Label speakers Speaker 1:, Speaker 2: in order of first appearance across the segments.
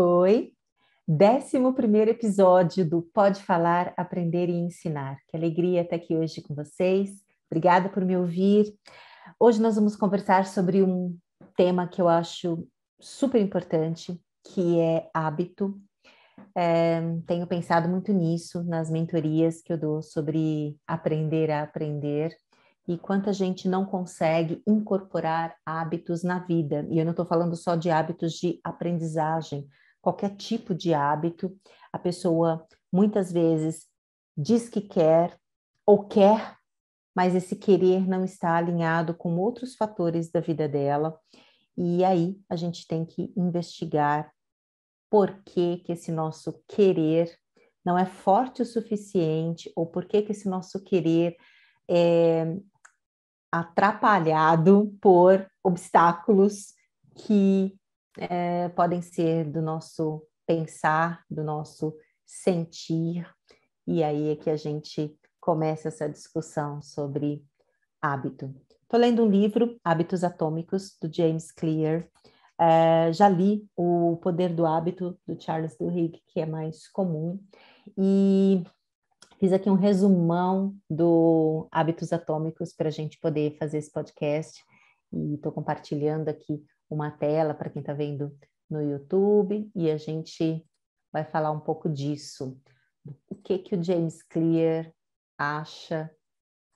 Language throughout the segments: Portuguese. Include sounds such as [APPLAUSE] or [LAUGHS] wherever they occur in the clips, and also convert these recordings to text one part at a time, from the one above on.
Speaker 1: Oi. Décimo primeiro episódio do Pode Falar, Aprender e Ensinar. Que alegria estar aqui hoje com vocês. Obrigada por me ouvir. Hoje nós vamos conversar sobre um tema que eu acho super importante, que é hábito. É, tenho pensado muito nisso nas mentorias que eu dou sobre aprender a aprender e quanta gente não consegue incorporar hábitos na vida. E eu não estou falando só de hábitos de aprendizagem, qualquer tipo de hábito. A pessoa muitas vezes diz que quer ou quer, mas esse querer não está alinhado com outros fatores da vida dela. E aí a gente tem que investigar por que, que esse nosso querer não é forte o suficiente, ou por que, que esse nosso querer é atrapalhado por obstáculos que é, podem ser do nosso pensar, do nosso sentir, e aí é que a gente começa essa discussão sobre hábito. Estou lendo um livro, Hábitos Atômicos, do James Clear. É, já li O Poder do Hábito, do Charles Duhigg, que é mais comum, e fiz aqui um resumão do Hábitos Atômicos para a gente poder fazer esse podcast. E estou compartilhando aqui uma tela para quem está vendo no YouTube e a gente vai falar um pouco disso. O que que o James Clear acha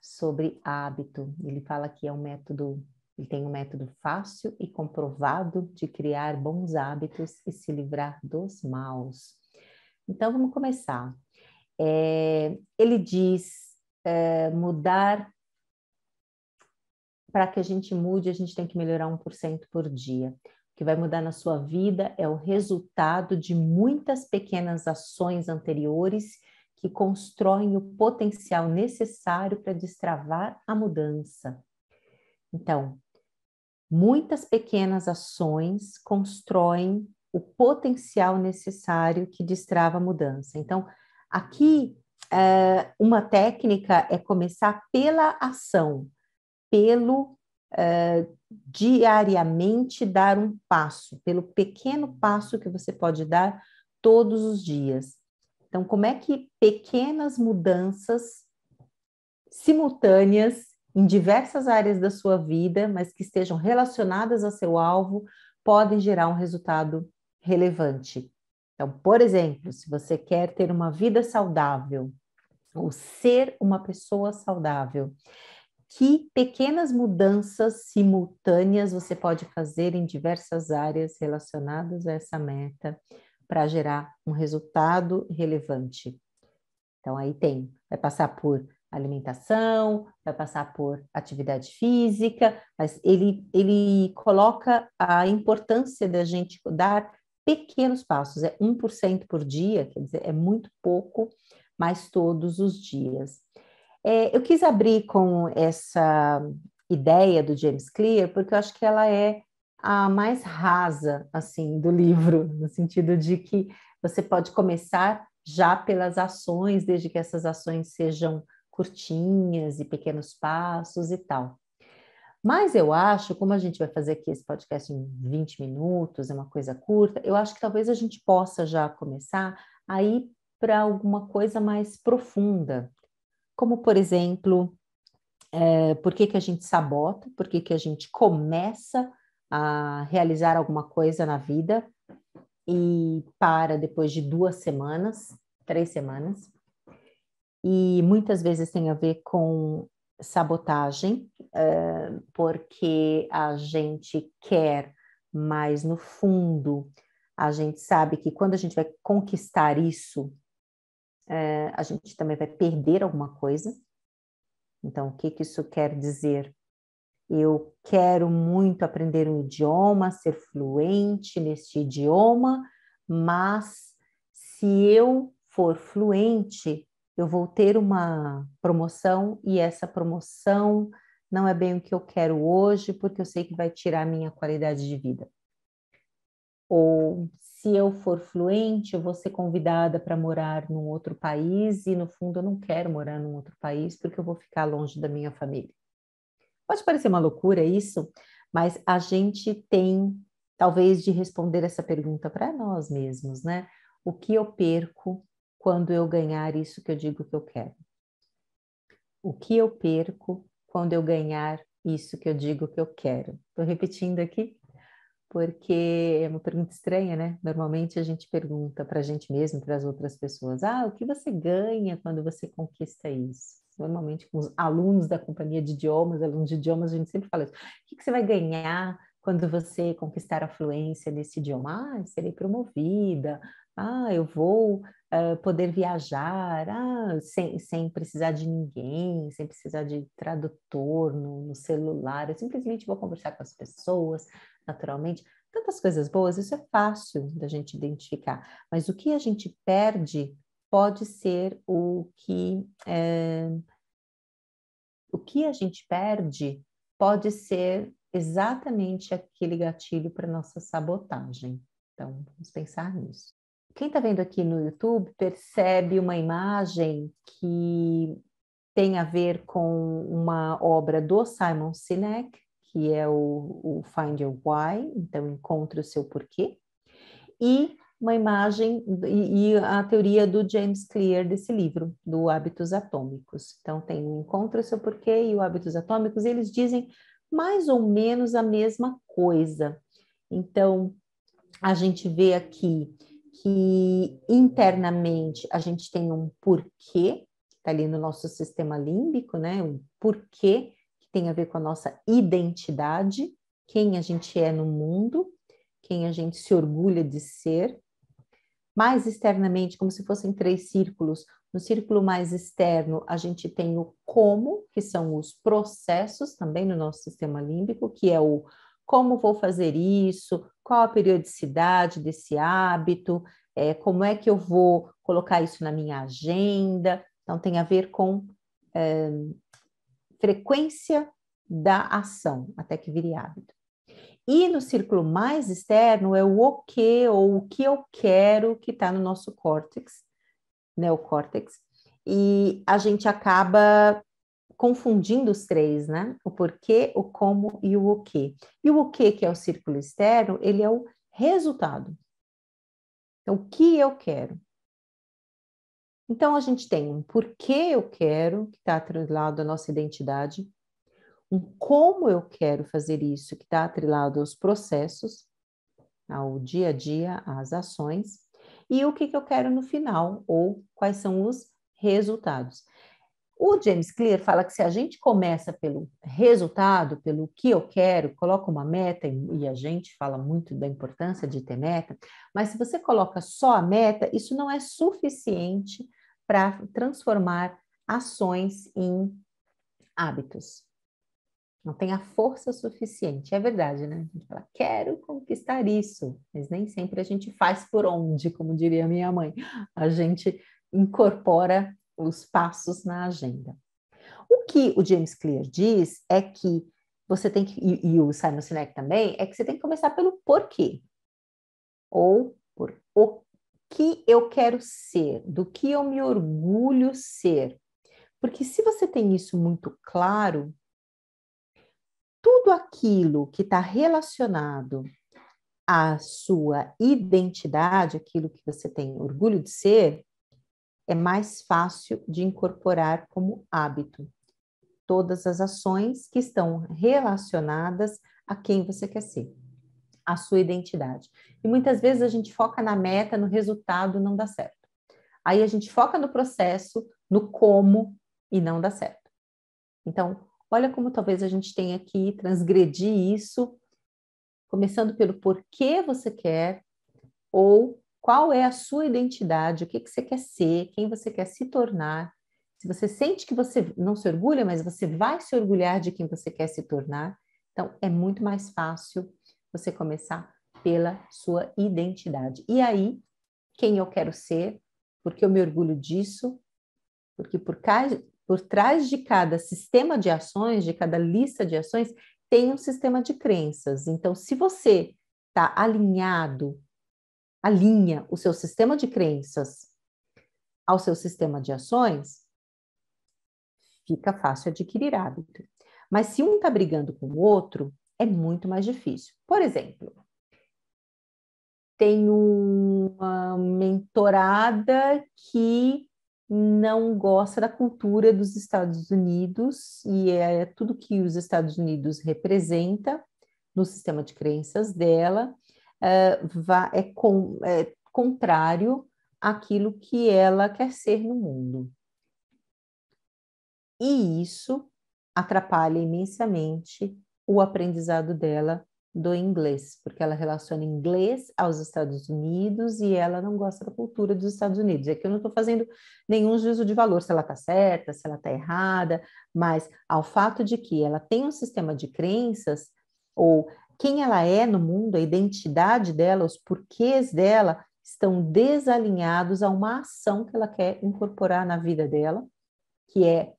Speaker 1: sobre hábito? Ele fala que é um método, ele tem um método fácil e comprovado de criar bons hábitos e se livrar dos maus. Então vamos começar. É, ele diz é, mudar para que a gente mude, a gente tem que melhorar 1% por dia. O que vai mudar na sua vida é o resultado de muitas pequenas ações anteriores que constroem o potencial necessário para destravar a mudança. Então, muitas pequenas ações constroem o potencial necessário que destrava a mudança. Então, aqui, eh, uma técnica é começar pela ação pelo uh, diariamente dar um passo, pelo pequeno passo que você pode dar todos os dias. Então, como é que pequenas mudanças simultâneas em diversas áreas da sua vida, mas que estejam relacionadas a seu alvo, podem gerar um resultado relevante. Então, por exemplo, se você quer ter uma vida saudável ou ser uma pessoa saudável, que pequenas mudanças simultâneas você pode fazer em diversas áreas relacionadas a essa meta para gerar um resultado relevante. Então, aí tem, vai passar por alimentação, vai passar por atividade física, mas ele, ele coloca a importância da gente dar pequenos passos, é 1% por dia, quer dizer, é muito pouco, mas todos os dias. É, eu quis abrir com essa ideia do James Clear, porque eu acho que ela é a mais rasa, assim, do livro, [LAUGHS] no sentido de que você pode começar já pelas ações, desde que essas ações sejam curtinhas e pequenos passos e tal. Mas eu acho, como a gente vai fazer aqui esse podcast em 20 minutos, é uma coisa curta, eu acho que talvez a gente possa já começar aí para alguma coisa mais profunda, como por exemplo, é, por que, que a gente sabota, por que, que a gente começa a realizar alguma coisa na vida e para depois de duas semanas, três semanas. E muitas vezes tem a ver com sabotagem, é, porque a gente quer, mas no fundo a gente sabe que quando a gente vai conquistar isso, é, a gente também vai perder alguma coisa. Então, o que, que isso quer dizer? Eu quero muito aprender um idioma, ser fluente neste idioma, mas se eu for fluente, eu vou ter uma promoção e essa promoção não é bem o que eu quero hoje, porque eu sei que vai tirar a minha qualidade de vida. Ou se eu for fluente, eu vou ser convidada para morar num outro país e no fundo eu não quero morar num outro país porque eu vou ficar longe da minha família. Pode parecer uma loucura isso, mas a gente tem talvez de responder essa pergunta para nós mesmos, né? O que eu perco quando eu ganhar isso que eu digo que eu quero? O que eu perco quando eu ganhar isso que eu digo que eu quero? Estou repetindo aqui porque é uma pergunta estranha, né? Normalmente a gente pergunta para a gente mesmo, para as outras pessoas, ah, o que você ganha quando você conquista isso? Normalmente com os alunos da companhia de idiomas, alunos de idiomas, a gente sempre fala isso. O que você vai ganhar quando você conquistar a fluência nesse idioma? Ah, serei promovida, ah, eu vou uh, poder viajar, ah, sem, sem precisar de ninguém, sem precisar de tradutor no, no celular, eu simplesmente vou conversar com as pessoas, naturalmente. Tantas coisas boas, isso é fácil da gente identificar. Mas o que a gente perde pode ser o que. É, o que a gente perde pode ser exatamente aquele gatilho para nossa sabotagem. Então, vamos pensar nisso. Quem está vendo aqui no YouTube percebe uma imagem que tem a ver com uma obra do Simon Sinek, que é o, o Find Your Why, então encontre o seu porquê, e uma imagem e, e, a teoria do James Clear desse livro, do Hábitos Atômicos. Então tem o Encontre o seu porquê e o Hábitos Atômicos, e eles dizem mais ou menos a mesma coisa. Então a gente vê aqui que internamente a gente tem um porquê, está ali no nosso sistema límbico, né? Um porquê tem a ver com a nossa identidade, quem a gente é no mundo, quem a gente se orgulha de ser. Mais externamente, como se fossem três círculos. No círculo mais externo, a gente tem o como, que são os processos também no nosso sistema límbico, que é o como vou fazer isso, qual a periodicidade desse hábito, é, como é que eu vou colocar isso na minha agenda. Então, tem a ver com é, frequência da ação, até que vire hábito. E no círculo mais externo é o o okay, que ou o que eu quero que está no nosso córtex, neocórtex, né, e a gente acaba confundindo os três, né? O porquê, o como e o o que. E o o que, que é o círculo externo, ele é o resultado. Então, o que eu quero? Então, a gente tem um porquê eu quero, que está atrelado à nossa identidade, um como eu quero fazer isso, que está atrelado aos processos, ao dia a dia, às ações, e o que, que eu quero no final, ou quais são os resultados. O James Clear fala que se a gente começa pelo resultado, pelo que eu quero, coloca uma meta, e a gente fala muito da importância de ter meta, mas se você coloca só a meta, isso não é suficiente para transformar ações em hábitos. Não tem a força suficiente. É verdade, né? A gente fala, quero conquistar isso, mas nem sempre a gente faz por onde, como diria minha mãe. A gente incorpora os passos na agenda. O que o James Clear diz é que você tem que, e, e o Simon Sinek também, é que você tem que começar pelo porquê. Ou por o que eu quero ser, do que eu me orgulho ser. Porque se você tem isso muito claro, tudo aquilo que está relacionado à sua identidade, aquilo que você tem orgulho de ser, é mais fácil de incorporar como hábito. Todas as ações que estão relacionadas a quem você quer ser, a sua identidade. E muitas vezes a gente foca na meta, no resultado, não dá certo. Aí a gente foca no processo, no como e não dá certo. Então, olha como talvez a gente tenha que transgredir isso, começando pelo porquê você quer ou qual é a sua identidade, o que, que você quer ser, quem você quer se tornar. Se você sente que você não se orgulha, mas você vai se orgulhar de quem você quer se tornar, então é muito mais fácil você começar pela sua identidade. E aí, quem eu quero ser, porque eu me orgulho disso, porque por, por trás de cada sistema de ações, de cada lista de ações, tem um sistema de crenças. Então, se você está alinhado alinha o seu sistema de crenças ao seu sistema de ações, fica fácil adquirir hábito. Mas se um está brigando com o outro, é muito mais difícil. Por exemplo, tenho uma mentorada que não gosta da cultura dos Estados Unidos e é tudo que os Estados Unidos representa no sistema de crenças dela eh, é, com, é contrário àquilo que ela quer ser no mundo. E isso atrapalha imensamente o aprendizado dela do inglês, porque ela relaciona inglês aos Estados Unidos e ela não gosta da cultura dos Estados Unidos. É que eu não estou fazendo nenhum juízo de valor se ela está certa, se ela está errada, mas ao fato de que ela tem um sistema de crenças ou quem ela é no mundo, a identidade dela, os porquês dela estão desalinhados a uma ação que ela quer incorporar na vida dela, que é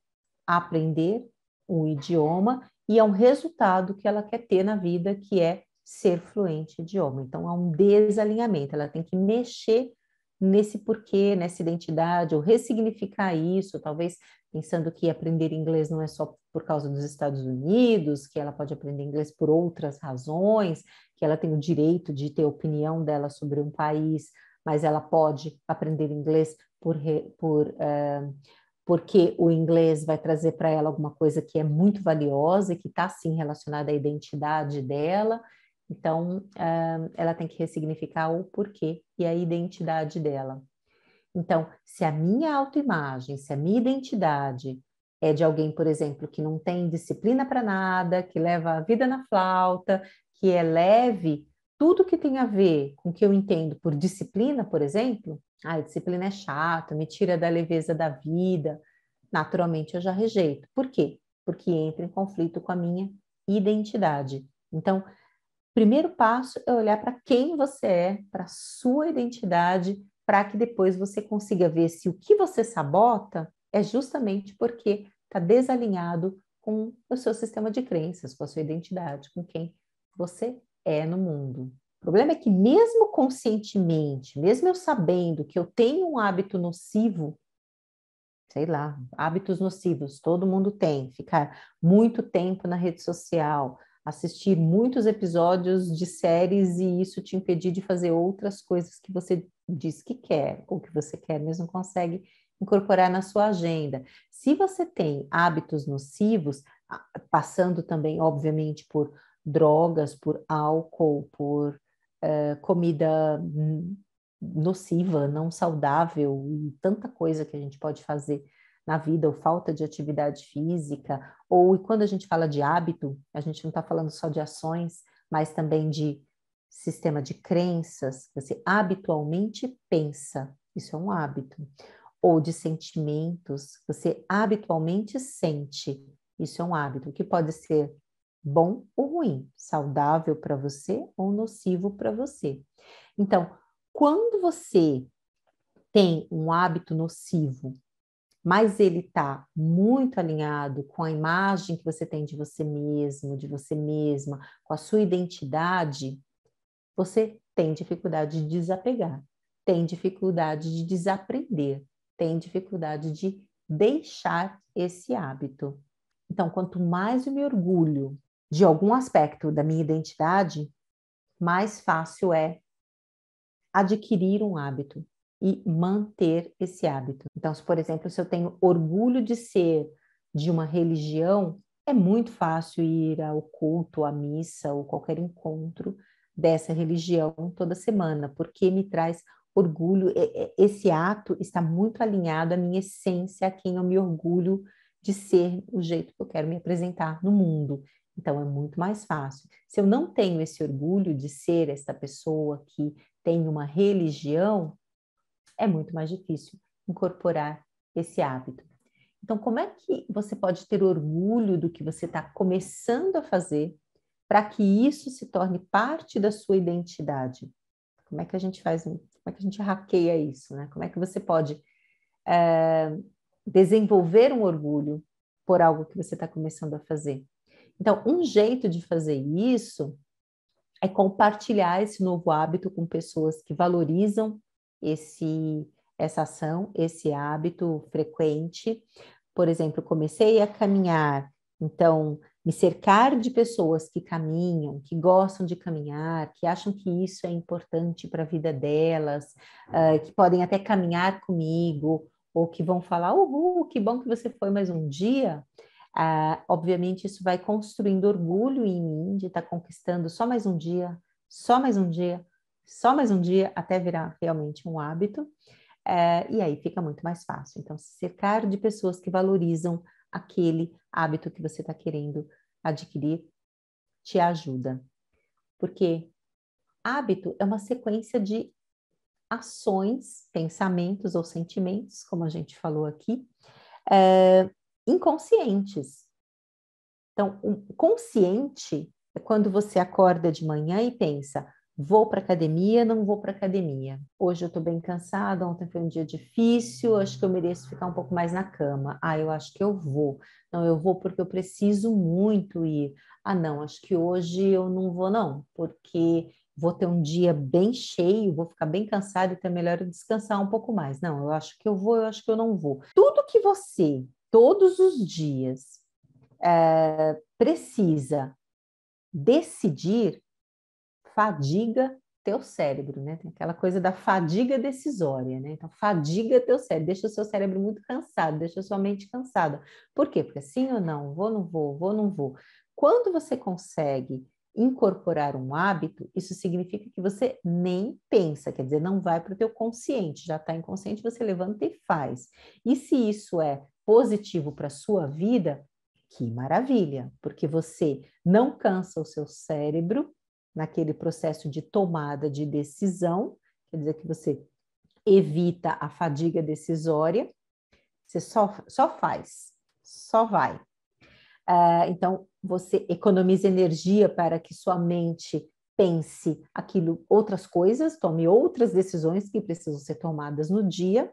Speaker 1: aprender um idioma e é um resultado que ela quer ter na vida, que é ser fluente em idioma. Então há um desalinhamento, ela tem que mexer nesse porquê, nessa identidade, ou ressignificar isso, talvez pensando que aprender inglês não é só por causa dos Estados Unidos, que ela pode aprender inglês por outras razões, que ela tem o direito de ter opinião dela sobre um país, mas ela pode aprender inglês por, por uh, porque o inglês vai trazer para ela alguma coisa que é muito valiosa e que está sim relacionada à identidade dela. Então, uh, ela tem que ressignificar o porquê e a identidade dela. Então, se a minha autoimagem, se a minha identidade é de alguém, por exemplo, que não tem disciplina para nada, que leva a vida na flauta, que é leve, tudo que tem a ver com o que eu entendo por disciplina, por exemplo, ah, a disciplina é chata, me tira da leveza da vida, naturalmente eu já rejeito. Por quê? Porque entra em conflito com a minha identidade. Então, primeiro passo é olhar para quem você é, para a sua identidade, para que depois você consiga ver se o que você sabota é justamente porque está desalinhado com o seu sistema de crenças, com a sua identidade, com quem você é no mundo. O problema é que, mesmo conscientemente, mesmo eu sabendo que eu tenho um hábito nocivo, sei lá, hábitos nocivos, todo mundo tem, ficar muito tempo na rede social, assistir muitos episódios de séries e isso te impedir de fazer outras coisas que você diz que quer, ou que você quer, mas não consegue incorporar na sua agenda. Se você tem hábitos nocivos, passando também, obviamente, por drogas, por álcool, por uh, comida nociva, não saudável, e tanta coisa que a gente pode fazer na vida, ou falta de atividade física, ou e quando a gente fala de hábito, a gente não está falando só de ações, mas também de sistema de crenças que você habitualmente pensa, isso é um hábito, ou de sentimentos que você habitualmente sente, isso é um hábito que pode ser bom ou ruim, saudável para você ou nocivo para você. Então, quando você tem um hábito nocivo, mas ele está muito alinhado com a imagem que você tem de você mesmo, de você mesma, com a sua identidade, você tem dificuldade de desapegar, tem dificuldade de desaprender, tem dificuldade de deixar esse hábito. Então, quanto mais eu me orgulho de algum aspecto da minha identidade, mais fácil é adquirir um hábito e manter esse hábito. Então, se, por exemplo, se eu tenho orgulho de ser de uma religião, é muito fácil ir ao culto, à missa ou qualquer encontro dessa religião toda semana, porque me traz orgulho. Esse ato está muito alinhado à minha essência, a quem eu me orgulho de ser, o jeito que eu quero me apresentar no mundo. Então é muito mais fácil. Se eu não tenho esse orgulho de ser esta pessoa que tem uma religião, é muito mais difícil incorporar esse hábito. Então, como é que você pode ter orgulho do que você está começando a fazer para que isso se torne parte da sua identidade. Como é que a gente faz? Como é que a gente hackeia isso? Né? Como é que você pode é, desenvolver um orgulho por algo que você está começando a fazer? Então, um jeito de fazer isso é compartilhar esse novo hábito com pessoas que valorizam esse essa ação, esse hábito frequente. Por exemplo, comecei a caminhar então, me cercar de pessoas que caminham, que gostam de caminhar, que acham que isso é importante para a vida delas, uh, que podem até caminhar comigo, ou que vão falar: Uhul, que bom que você foi mais um dia. Uh, obviamente, isso vai construindo orgulho em mim de estar tá conquistando só mais um dia, só mais um dia, só mais um dia, até virar realmente um hábito. Uh, e aí fica muito mais fácil. Então, se cercar de pessoas que valorizam aquele hábito que você está querendo adquirir te ajuda. Porque hábito é uma sequência de ações, pensamentos ou sentimentos, como a gente falou aqui, é, inconscientes. Então, o consciente é quando você acorda de manhã e pensa: Vou para academia, não vou para academia. Hoje eu estou bem cansada, ontem foi um dia difícil, acho que eu mereço ficar um pouco mais na cama. Ah, eu acho que eu vou. Não, eu vou porque eu preciso muito ir. Ah, não, acho que hoje eu não vou não, porque vou ter um dia bem cheio, vou ficar bem cansada, então é melhor eu descansar um pouco mais. Não, eu acho que eu vou, eu acho que eu não vou. Tudo que você, todos os dias, é, precisa decidir fadiga teu cérebro, né? Tem aquela coisa da fadiga decisória, né? Então, fadiga teu cérebro, deixa o seu cérebro muito cansado, deixa a sua mente cansada. Por quê? Porque sim ou não, vou, não vou, vou, não vou. Quando você consegue incorporar um hábito, isso significa que você nem pensa, quer dizer, não vai para o teu consciente, já está inconsciente, você levanta e faz. E se isso é positivo para a sua vida, que maravilha, porque você não cansa o seu cérebro naquele processo de tomada de decisão, quer dizer que você evita a fadiga decisória, você só, só faz, só vai. Uh, então, você economiza energia para que sua mente pense aquilo, outras coisas, tome outras decisões que precisam ser tomadas no dia,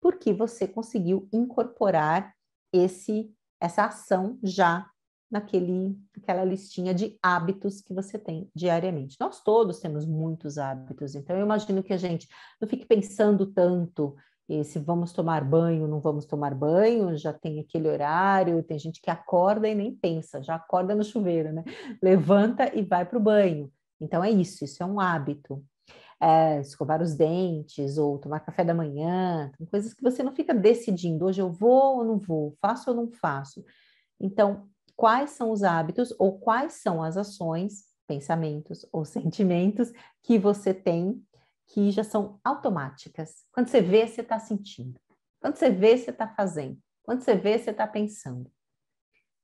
Speaker 1: porque você conseguiu incorporar esse essa ação já naquele, naquela listinha de hábitos que você tem diariamente. Nós todos temos muitos hábitos, então eu imagino que a gente não fique pensando tanto se vamos tomar banho, não vamos tomar banho, já tem aquele horário, tem gente que acorda e nem pensa, já acorda no chuveiro, né? [LAUGHS] Levanta e vai para o banho. Então é isso, isso é um hábito. É, escovar os dentes ou tomar café da manhã, coisas que você não fica decidindo, hoje eu vou ou não vou, faço ou não faço. Então, quais são os hábitos ou quais são as ações, pensamentos ou [LAUGHS] sentimentos que você tem que já são automáticas. Quando você vê, você está sentindo. Quando você vê, você está fazendo. Quando você vê, você está pensando.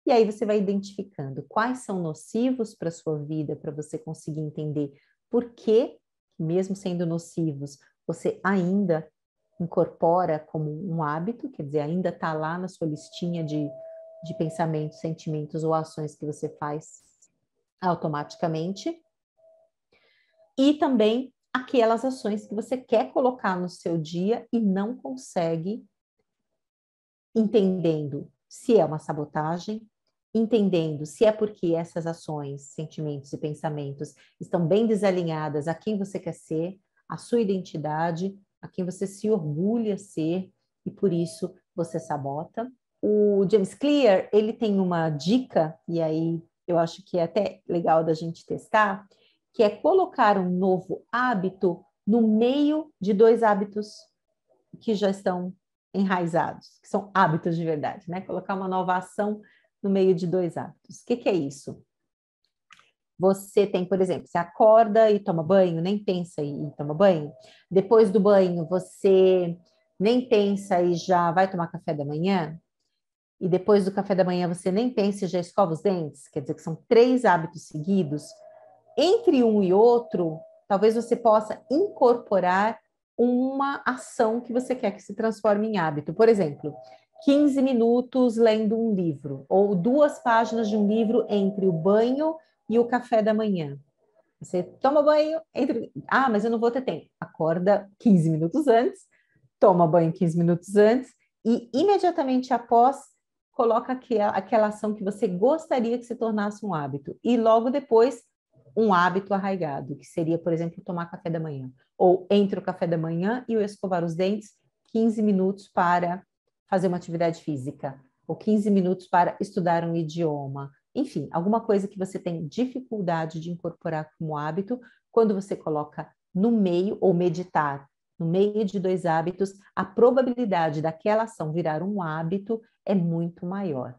Speaker 1: E aí você vai identificando quais são nocivos para a sua vida, para você conseguir entender por que, mesmo sendo nocivos, você ainda incorpora como um hábito, quer dizer, ainda está lá na sua listinha de de pensamentos, sentimentos ou ações que você faz automaticamente. E também aquelas ações que você quer colocar no seu dia e não consegue, entendendo se é uma sabotagem, entendendo se é porque essas ações, sentimentos e pensamentos estão bem desalinhadas a quem você quer ser, a sua identidade, a quem você se orgulha ser e por isso você sabota. O James Clear, ele tem uma dica, e aí eu acho que é até legal da gente testar, que é colocar um novo hábito no meio de dois hábitos que já estão enraizados, que são hábitos de verdade, né? Colocar uma nova ação no meio de dois hábitos. O que, que é isso? Você tem, por exemplo, você acorda e toma banho, nem pensa e toma banho. Depois do banho, você nem pensa e já vai tomar café da manhã e depois do café da manhã você nem pensa e já escova os dentes, quer dizer que são três hábitos seguidos, entre um e outro, talvez você possa incorporar uma ação que você quer que se transforme em hábito. Por exemplo, 15 minutos lendo um livro, ou duas páginas de um livro entre o banho e o café da manhã. Você toma banho, entre. Ah, mas eu não vou ter tempo. Acorda 15 minutos antes, toma banho 15 minutos antes, e imediatamente após coloca aquela ação que você gostaria que se tornasse um hábito e logo depois um hábito arraigado, que seria, por exemplo, tomar café da manhã, ou entre o café da manhã e o escovar os dentes, 15 minutos para fazer uma atividade física, ou 15 minutos para estudar um idioma. Enfim, alguma coisa que você tem dificuldade de incorporar como hábito, quando você coloca no meio, ou meditar no meio de dois hábitos, a probabilidade daquela ação virar um hábito é muito maior.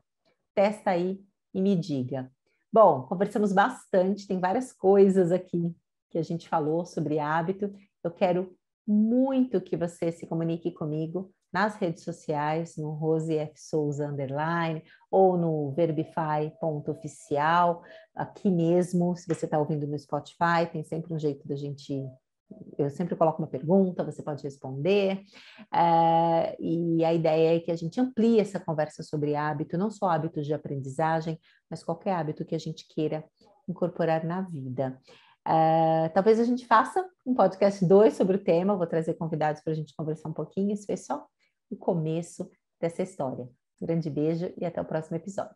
Speaker 1: Testa aí e me diga. Bom, conversamos bastante, tem várias coisas aqui que a gente falou sobre hábito. Eu quero muito que você se comunique comigo nas redes sociais, no Rose F. Souza Underline ou no verbify.oficial, aqui mesmo, se você está ouvindo no Spotify, tem sempre um jeito da gente eu sempre coloco uma pergunta, você pode responder, eh, e a ideia é que a gente amplie essa conversa sobre hábito, não só hábitos de aprendizagem, mas qualquer hábito que a gente queira incorporar na vida. Eh, talvez a gente faça um podcast 2 sobre o tema, vou trazer convidados para a gente conversar um pouquinho, isso foi só o começo dessa história. Um grande beijo e até o próximo episódio.